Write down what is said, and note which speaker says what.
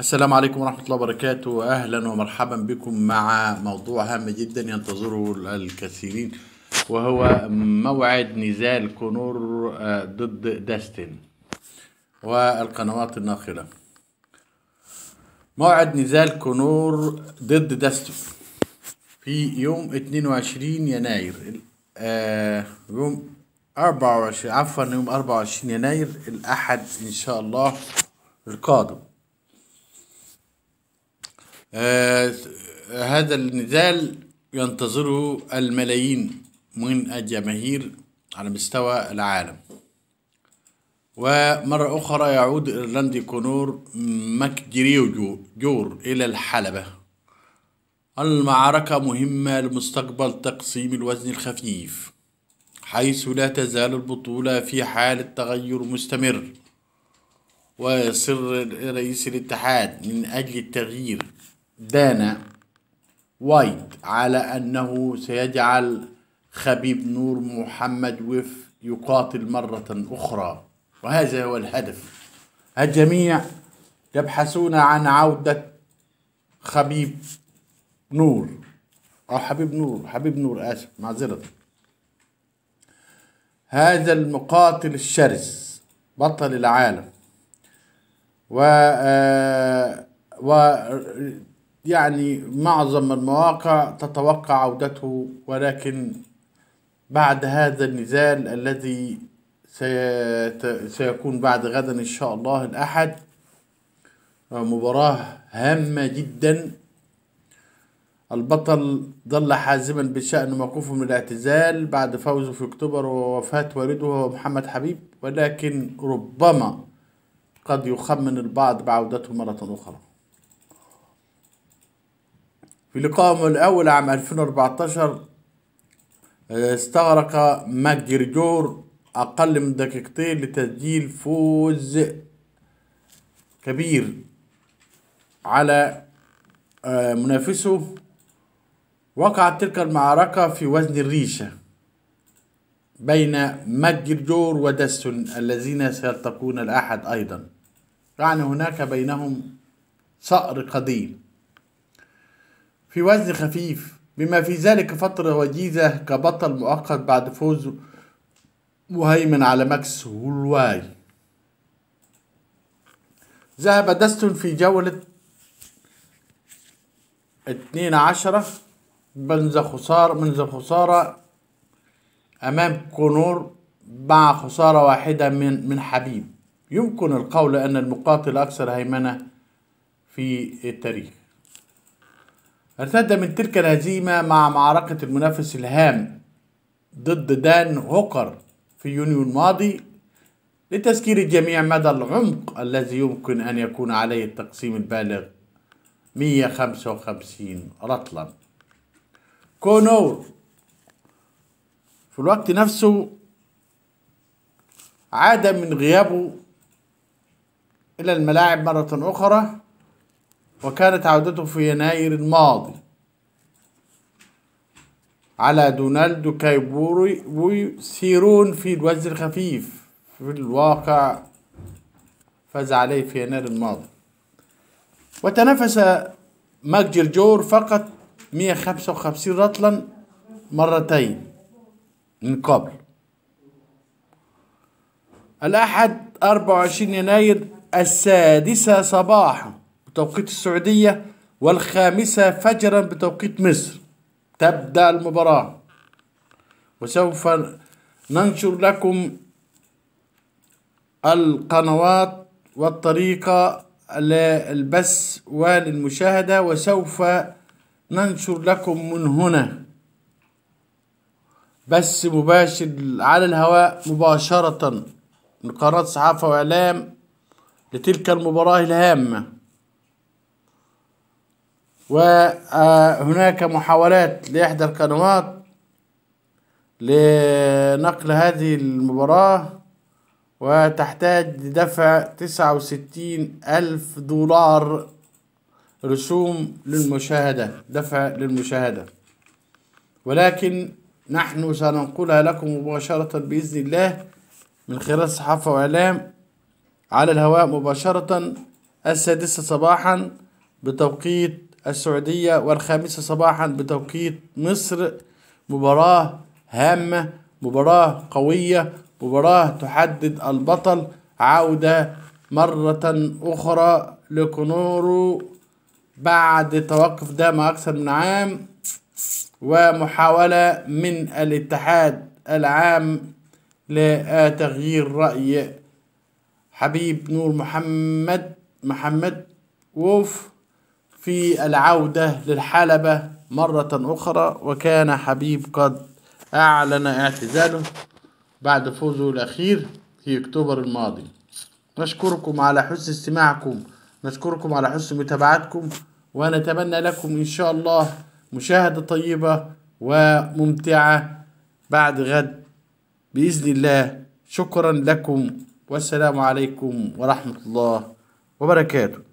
Speaker 1: السلام عليكم ورحمة الله وبركاته أهلا ومرحبا بكم مع موضوع هام جدا ينتظره الكثيرين وهو موعد نزال كونور آه، ضد داستن والقنوات الناقلة موعد نزال كونور ضد داستن في يوم 22 يناير آه، يوم 24 عفوا يوم 24 يناير الأحد إن شاء الله القادم آه هذا النزال ينتظره الملايين من الجماهير على مستوى العالم ومرة أخرى يعود إيرلندي كونور مكجريوجو جور إلى الحلبة المعركة مهمة لمستقبل تقسيم الوزن الخفيف حيث لا تزال البطولة في حالة تغير مستمر ويصر رئيس الاتحاد من أجل التغيير دانا وايت على أنه سيجعل خبيب نور محمد وف يقاتل مرة أخرى وهذا هو الهدف الجميع يبحثون عن عودة خبيب نور أو حبيب نور حبيب نور آسف معذرة هذا المقاتل الشرس بطل العالم و آه، و يعني معظم المواقع تتوقع عودته ولكن بعد هذا النزال الذي سيكون بعد غدا إن شاء الله الأحد مباراة هامة جدا البطل ظل حازما بشأن موقفه من الاعتزال بعد فوزه في أكتوبر ووفاة والده محمد حبيب ولكن ربما قد يخمن البعض بعودته مرة أخرى في لقائهم الأول عام 2014 آه، استغرق ماجريجور أقل من دقيقتين لتسجيل فوز كبير على آه، منافسه وقعت تلك المعركة في وزن الريشة بين ماجريجور ودستون الذين سيلتقون الأحد أيضا يعني هناك بينهم صقر قديم في وزن خفيف بما في ذلك فترة وجيزة كبطل مؤقت بعد فوز مهيمن على ماكس وولواي ذهب داستون في جولة اتنين عشرة منذ خسارة منذ خسارة أمام كونور مع خسارة واحدة من من حبيب يمكن القول أن المقاتل أكثر هيمنة في التاريخ ارتد من تلك الهزيمة مع معركة المنافس الهام ضد دان هوكر في يونيو الماضي لتذكير الجميع مدى العمق الذي يمكن أن يكون عليه التقسيم البالغ 155 رطلا كونور في الوقت نفسه عاد من غيابه إلى الملاعب مرة أخرى وكانت عودته في يناير الماضي على دونالدو كايبوري ويسيرون في الوزن الخفيف في الواقع فاز عليه في يناير الماضي وتنافس ماك جرجور فقط 155 رطلا مرتين من قبل الأحد 24 يناير السادسة صباحا بتوقيت السعودية والخامسة فجرا بتوقيت مصر تبدأ المباراة وسوف ننشر لكم القنوات والطريقة للبث وللمشاهدة وسوف ننشر لكم من هنا بث مباشر على الهواء مباشرة من قناة صحافة وإعلام لتلك المباراة الهامة وهناك محاولات لإحدى القنوات لنقل هذه المباراة وتحتاج لدفع تسعة وستين ألف دولار رسوم للمشاهدة دفع للمشاهدة ولكن نحن سننقلها لكم مباشرة بإذن الله من خلال صحافة وإعلام على الهواء مباشرة السادسة صباحا بتوقيت السعودية والخامسة صباحا بتوقيت مصر مباراة هامة مباراة قوية مباراة تحدد البطل عودة مرة أخرى لكونورو بعد توقف دام أكثر من عام ومحاولة من الاتحاد العام لتغيير رأي حبيب نور محمد محمد ووف في العودة للحلبة مرة أخرى وكان حبيب قد أعلن اعتزاله بعد فوزه الأخير في أكتوبر الماضي نشكركم على حسن استماعكم نشكركم على حسن متابعتكم ونتمنى لكم إن شاء الله مشاهدة طيبة وممتعة بعد غد بإذن الله شكرا لكم والسلام عليكم ورحمة الله وبركاته